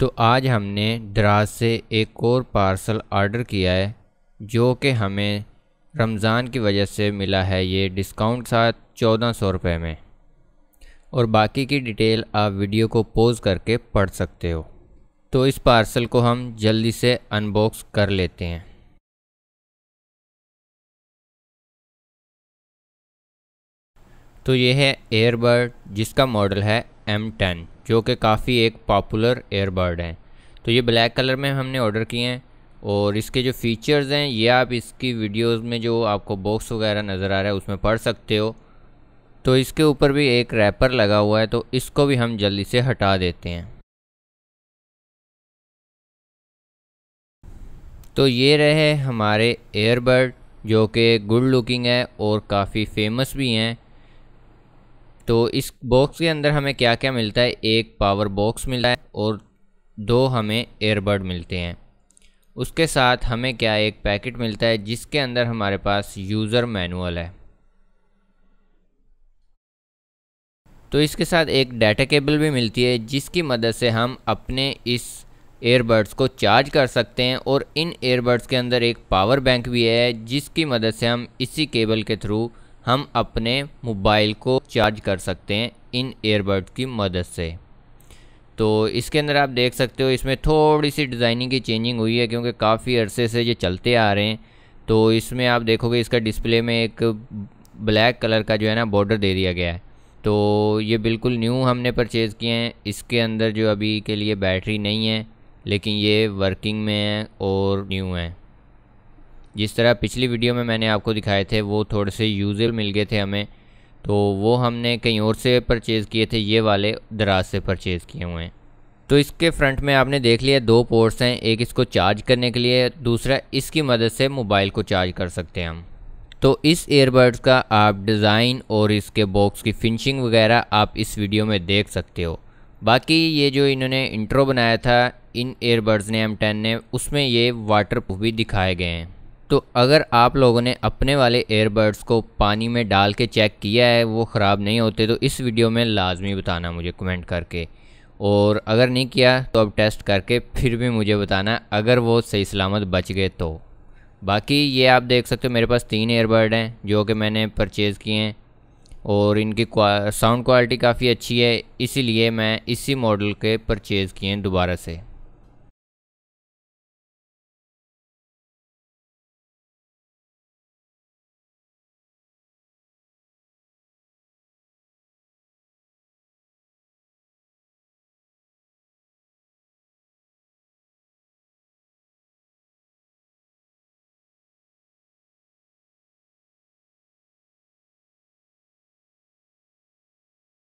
तो आज हमने दराज से एक और पार्सल आर्डर किया है जो कि हमें रमज़ान की वजह से मिला है ये डिस्काउंट साथ चौदह सौ रुपये में और बाकी की डिटेल आप वीडियो को पोज करके पढ़ सकते हो तो इस पार्सल को हम जल्दी से अनबॉक्स कर लेते हैं तो ये है एयरबर्ड जिसका मॉडल है एम टेन जो कि काफ़ी एक पॉपुलर एयरबर्ड हैं तो ये ब्लैक कलर में हमने ऑर्डर किए हैं और इसके जो फीचर्स हैं ये आप इसकी वीडियोस में जो आपको बॉक्स वगैरह नज़र आ रहा है उसमें पढ़ सकते हो तो इसके ऊपर भी एक रैपर लगा हुआ है तो इसको भी हम जल्दी से हटा देते हैं तो ये रहे हमारे एयरबर्ड जो कि गुड लुकिंग है और काफ़ी फेमस भी हैं तो इस बॉक्स के अंदर हमें क्या क्या मिलता है एक पावर बॉक्स मिला है और दो हमें एयरबड मिलते हैं उसके साथ हमें क्या एक पैकेट मिलता है जिसके अंदर हमारे पास यूज़र मैनुअल है तो इसके साथ एक डाटा केबल भी मिलती है जिसकी मदद से हम अपने इस एयरबड्स को चार्ज कर सकते हैं और इन एयरबड्स के अंदर एक पावर बैंक भी है जिसकी मदद से हम इसी केबल के थ्रू हम अपने मोबाइल को चार्ज कर सकते हैं इन एयरबड की मदद से तो इसके अंदर आप देख सकते हो इसमें थोड़ी सी डिज़ाइनिंग की चेंजिंग हुई है क्योंकि काफ़ी अरसे से ये चलते आ रहे हैं तो इसमें आप देखोगे इसका डिस्प्ले में एक ब्लैक कलर का जो है ना बॉर्डर दे दिया गया है तो ये बिल्कुल न्यू हमने परचेज़ किए हैं इसके अंदर जो अभी के लिए बैटरी नहीं है लेकिन ये वर्किंग में है और न्यू है जिस तरह पिछली वीडियो में मैंने आपको दिखाए थे वो थोड़े से यूज़र मिल गए थे हमें तो वो हमने कहीं और से परचेज़ किए थे ये वाले दराज से परचेज़ किए हुए हैं तो इसके फ्रंट में आपने देख लिया दो पोर्ट्स हैं एक इसको चार्ज करने के लिए दूसरा इसकी मदद से मोबाइल को चार्ज कर सकते हैं हम तो इस एयरबड्स का आप डिज़ाइन और इसके बॉक्स की फिनिशिंग वगैरह आप इस वीडियो में देख सकते हो बाकी ये जो इन्होंने इंट्रो बनाया था इन एयरबड्स ने एम टेन ने उसमें ये वाटर प्रूफ भी दिखाए गए हैं तो अगर आप लोगों ने अपने वाले एयरबड्स को पानी में डाल के चेक किया है वो ख़राब नहीं होते तो इस वीडियो में लाजमी बताना मुझे कमेंट करके और अगर नहीं किया तो अब टेस्ट करके फिर भी मुझे बताना अगर वो सही सलामत बच गए तो बाकी ये आप देख सकते हो मेरे पास तीन एयरबड हैं जो कि मैंने परचेज़ किए हैं और इनकी साउंड क्वालिटी काफ़ी अच्छी है इसीलिए मैं इसी मॉडल के परचेज़ किए हैं दोबारा से